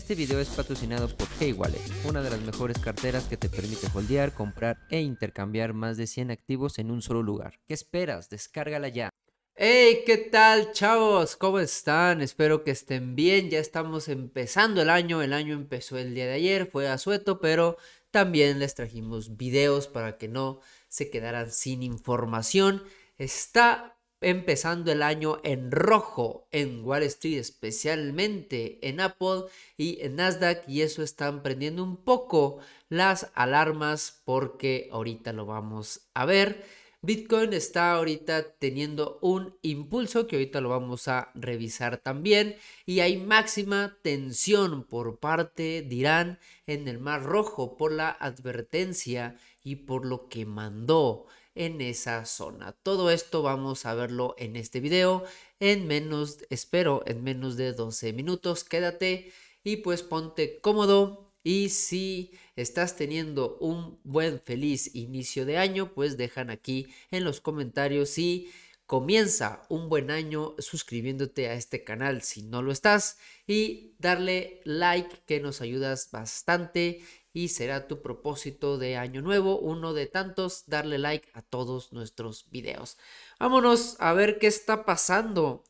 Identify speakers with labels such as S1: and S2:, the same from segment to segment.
S1: Este video es patrocinado por Keywallet, una de las mejores carteras que te permite holdear, comprar e intercambiar más de 100 activos en un solo lugar. ¿Qué esperas? Descárgala ya. ¡Hey! ¿Qué tal, chavos? ¿Cómo están? Espero que estén bien. Ya estamos empezando el año. El año empezó el día de ayer, fue asueto, pero también les trajimos videos para que no se quedaran sin información. Está empezando el año en rojo en Wall Street, especialmente en Apple y en Nasdaq, y eso están prendiendo un poco las alarmas porque ahorita lo vamos a ver. Bitcoin está ahorita teniendo un impulso que ahorita lo vamos a revisar también y hay máxima tensión por parte de Irán en el Mar Rojo por la advertencia y por lo que mandó en esa zona. Todo esto vamos a verlo en este video en menos, espero, en menos de 12 minutos. Quédate y pues ponte cómodo. Y si estás teniendo un buen, feliz inicio de año, pues dejan aquí en los comentarios y comienza un buen año suscribiéndote a este canal si no lo estás y darle like que nos ayudas bastante y será tu propósito de año nuevo, uno de tantos, darle like a todos nuestros videos. Vámonos a ver qué está pasando.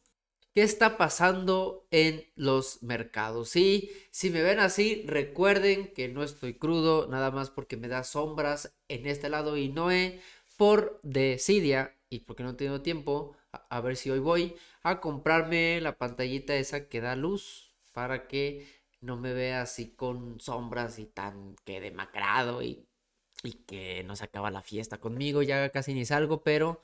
S1: ¿Qué está pasando en los mercados? sí si me ven así, recuerden que no estoy crudo, nada más porque me da sombras en este lado y no he por desidia y porque no tengo tiempo, a ver si hoy voy a comprarme la pantallita esa que da luz para que no me ve así con sombras y tan que demacrado y, y que no se acaba la fiesta conmigo, ya casi ni salgo, pero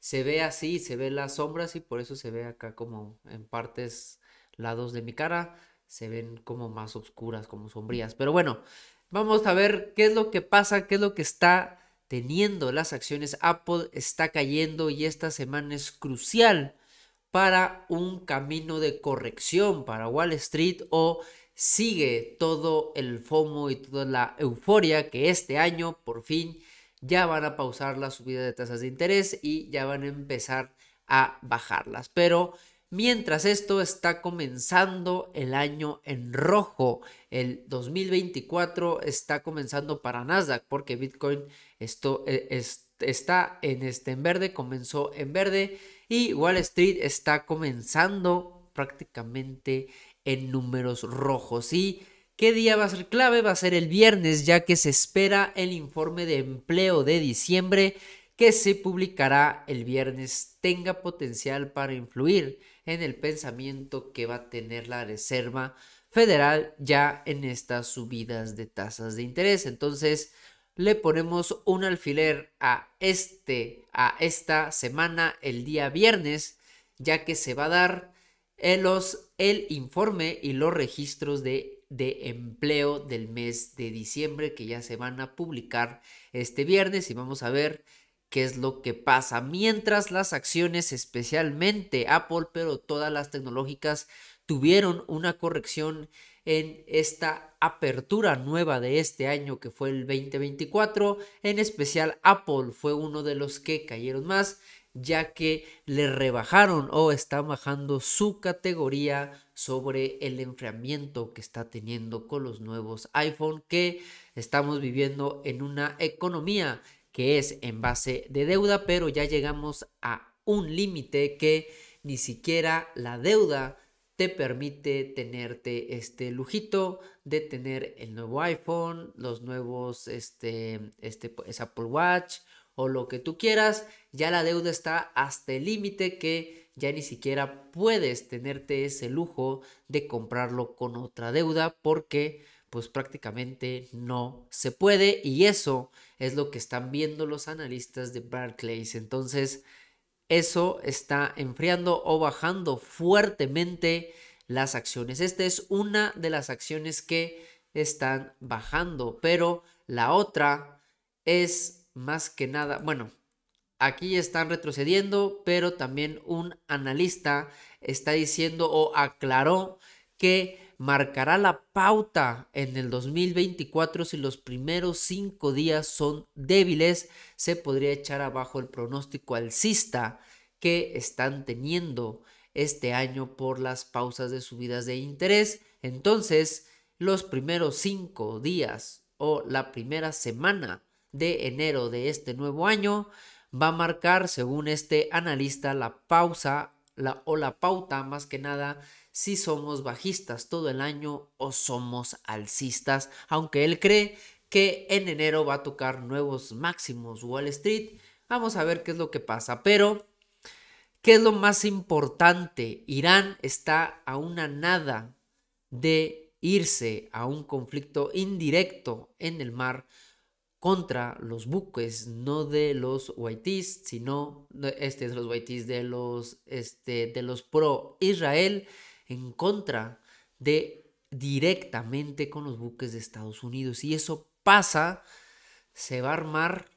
S1: se ve así, se ve las sombras y por eso se ve acá como en partes, lados de mi cara, se ven como más oscuras, como sombrías. Pero bueno, vamos a ver qué es lo que pasa, qué es lo que está teniendo las acciones. Apple está cayendo y esta semana es crucial para un camino de corrección para Wall Street o sigue todo el FOMO y toda la euforia que este año por fin ya van a pausar la subida de tasas de interés y ya van a empezar a bajarlas. Pero mientras esto está comenzando el año en rojo, el 2024 está comenzando para Nasdaq porque Bitcoin esto e, está en este en verde, comenzó en verde y Wall Street está comenzando prácticamente en números rojos. Y qué día va a ser clave, va a ser el viernes, ya que se espera el informe de empleo de diciembre que se publicará el viernes, tenga potencial para influir en el pensamiento que va a tener la Reserva Federal ya en estas subidas de tasas de interés. Entonces, le ponemos un alfiler a este a esta semana el día viernes, ya que se va a dar el informe y los registros de, de, empleo del mes de diciembre que ya se van a publicar este viernes y vamos a ver qué es lo que pasa. Mientras las acciones, especialmente Apple, pero todas las tecnológicas, tuvieron una corrección en esta apertura nueva de este año que fue el 2024, en especial Apple fue uno de los que cayeron más ya que le rebajaron o está bajando su categoría sobre el enfriamiento que está teniendo con los nuevos iPhone que estamos viviendo en una economía que es en base de deuda, pero ya llegamos a un límite que ni siquiera la deuda te permite tenerte este lujito de tener el nuevo iPhone, los nuevos este, este pues, Apple Watch o lo que tú quieras, ya la deuda está hasta el límite que ya ni siquiera puedes tenerte ese lujo de comprarlo con otra deuda porque pues prácticamente no se puede y eso es lo que están viendo los analistas de Barclays. Entonces, eso está enfriando o bajando fuertemente las acciones. Esta es una de las acciones que están bajando, pero la otra es más que nada, bueno, aquí están retrocediendo, pero también un analista está diciendo o aclaró que marcará la pauta en el 2024 si los primeros cinco días son débiles, se podría echar abajo el pronóstico alcista que están teniendo este año por las pausas de subidas de interés. Entonces, los primeros cinco días o la primera semana de enero de este nuevo año va a marcar, según este analista, la pausa la, o la pauta más que nada si somos bajistas todo el año o somos alcistas, aunque él cree que en enero va a tocar nuevos máximos Wall Street. Vamos a ver qué es lo que pasa, pero ¿qué es lo más importante? Irán está a una nada de irse a un conflicto indirecto en el mar contra los buques, no de los whiteys, sino de, este los whiteys de los, este, de los pro-Israel, en contra de directamente con los buques de Estados Unidos. y eso pasa, se va a armar,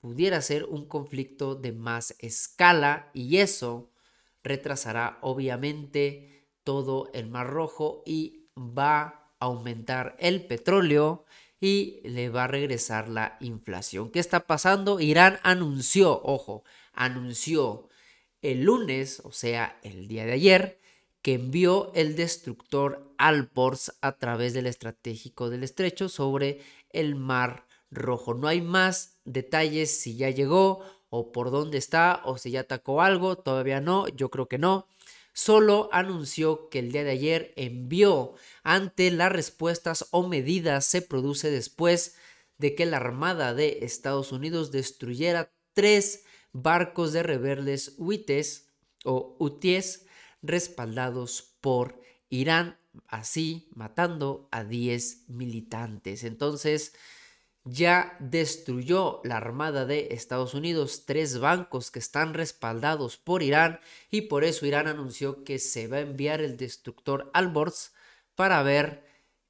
S1: pudiera ser un conflicto de más escala y eso retrasará obviamente todo el Mar Rojo y va a aumentar el petróleo y le va a regresar la inflación. ¿Qué está pasando? Irán anunció, ojo, anunció el lunes, o sea, el día de ayer, que envió el destructor Alborz a través del estratégico del estrecho sobre el Mar Rojo. No hay más detalles si ya llegó o por dónde está o si ya atacó algo, todavía no, yo creo que no solo anunció que el día de ayer envió ante las respuestas o medidas se produce después de que la Armada de Estados Unidos destruyera tres barcos de rebeldes huites o uties respaldados por Irán, así matando a 10 militantes. Entonces, ya destruyó la Armada de Estados Unidos tres bancos que están respaldados por Irán y por eso Irán anunció que se va a enviar el destructor Alborz para ver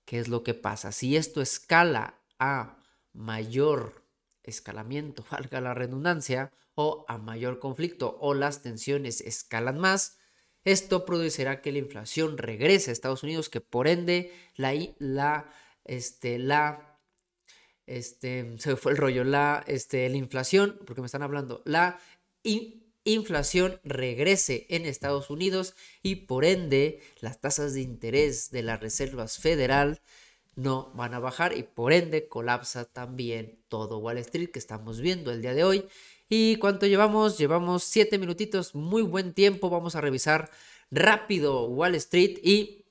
S1: qué es lo que pasa. Si esto escala a mayor escalamiento, valga la redundancia, o a mayor conflicto o las tensiones escalan más, esto producirá que la inflación regrese a Estados Unidos, que por ende la, la, este, la este, se fue el rollo, la, este, la inflación, porque me están hablando, la inflación regrese en Estados Unidos y por ende las tasas de interés de las reservas federal no van a bajar y por ende colapsa también todo Wall Street que estamos viendo el día de hoy. ¿Y cuánto llevamos? Llevamos 7 minutitos, muy buen tiempo. Vamos a revisar rápido Wall Street y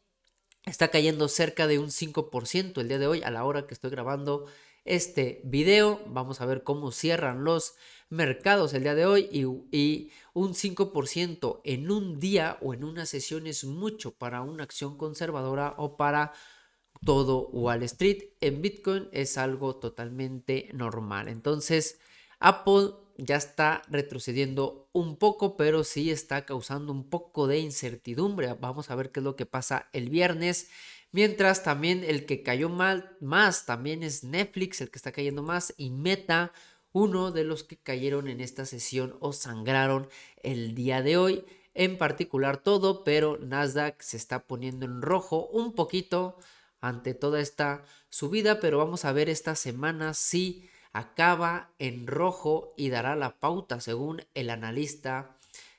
S1: está cayendo cerca de un 5% el día de hoy a la hora que estoy grabando este video. Vamos a ver cómo cierran los mercados el día de hoy y, un 5% en un día o en una sesión es mucho para una acción conservadora o para todo Wall Street. En Bitcoin es algo totalmente normal. Entonces, Apple ya está retrocediendo un poco, pero sí está causando un poco de incertidumbre. Vamos a ver qué es lo que pasa el viernes. Mientras también el que cayó mal más también es Netflix, el que está cayendo más, y Meta, uno de los que cayeron en esta sesión o sangraron el día de hoy. En particular todo, pero Nasdaq se está poniendo en rojo un poquito ante toda esta subida, pero vamos a ver esta semana si acaba en rojo y dará la pauta, según el analista,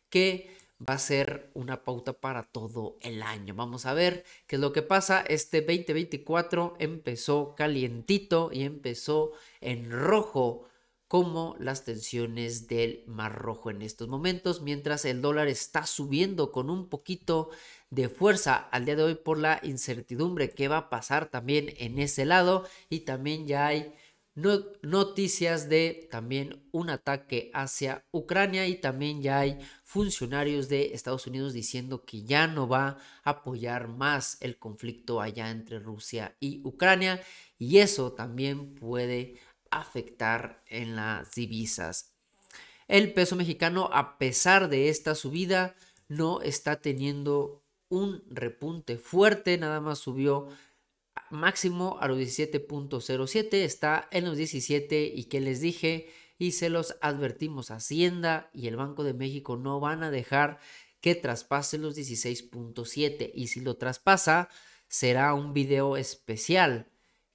S1: que va a ser una pauta para todo el año. Vamos a ver qué es lo que pasa. Este 2024 empezó calientito y empezó en rojo como las tensiones del Mar Rojo en estos momentos, mientras el dólar está subiendo con un poquito de fuerza al día de hoy por la incertidumbre que va a pasar también en ese lado y también ya hay noticias de también un ataque hacia Ucrania y también ya hay funcionarios de Estados Unidos diciendo que ya no va a apoyar más el conflicto allá entre Rusia y Ucrania y eso también puede afectar en las divisas. El peso mexicano, a pesar de esta subida, no está teniendo un repunte fuerte, nada más subió máximo a los 17.07, está en los 17 y que les dije y se los advertimos, Hacienda y el Banco de México no van a dejar que traspase los 16.7 y si lo traspasa será un video especial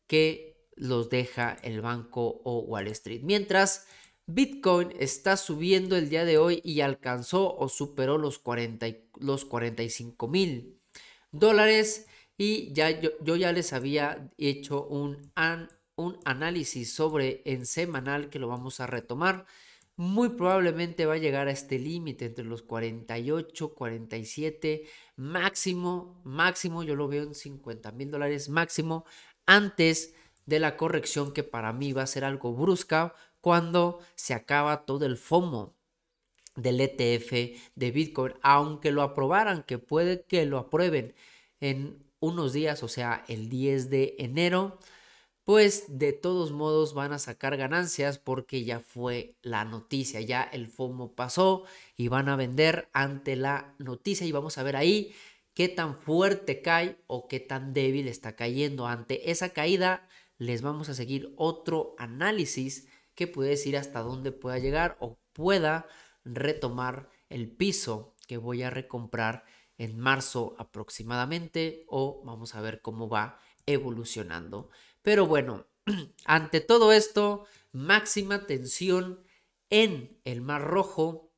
S1: que los deja el banco o Wall Street. Mientras, Bitcoin está subiendo el día de hoy y alcanzó o superó los, 40, los 45 mil dólares. Y ya yo, ya les había hecho un, un análisis sobre en semanal que lo vamos a retomar. Muy probablemente va a llegar a este límite entre los 48, 47, máximo, máximo, yo lo veo en 50 mil dólares máximo, antes de la corrección que para mí va a ser algo brusca cuando se acaba todo el FOMO del ETF de Bitcoin, aunque lo aprobaran, que puede que lo aprueben en unos días, o sea, el 10 de enero, pues de todos modos van a sacar ganancias porque ya fue la noticia, ya el FOMO pasó y van a vender ante la noticia y vamos a ver ahí qué tan fuerte cae o qué tan débil está cayendo. Ante esa caída les vamos a seguir otro análisis que puede decir hasta dónde pueda llegar o pueda retomar el piso que voy a recomprar en marzo aproximadamente o vamos a ver cómo va evolucionando. Pero bueno, ante todo esto, máxima tensión en el Mar Rojo,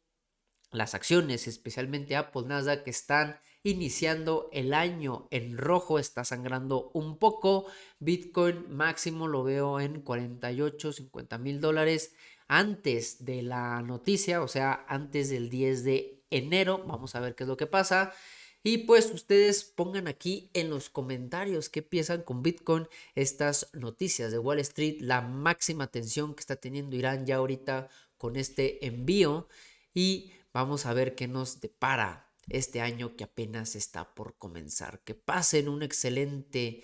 S1: las acciones, especialmente Apple Nasdaq, que están iniciando el año en rojo, está sangrando un poco. Bitcoin máximo lo veo en 48, 50 mil dólares antes de la noticia, o sea, antes del 10 de enero. Vamos a ver qué es lo que pasa. Y pues ustedes pongan aquí en los comentarios qué piensan con Bitcoin estas noticias de Wall Street, la máxima tensión que está teniendo Irán ya ahorita con este envío y vamos a ver qué nos depara este año que apenas está por comenzar. Que pasen un excelente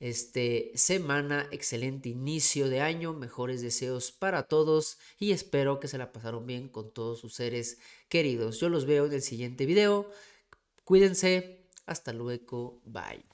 S1: este semana, excelente inicio de año, mejores deseos para todos y espero que se la pasaron bien con todos sus seres queridos. Yo los veo en el siguiente video. Cuídense, hasta luego, bye.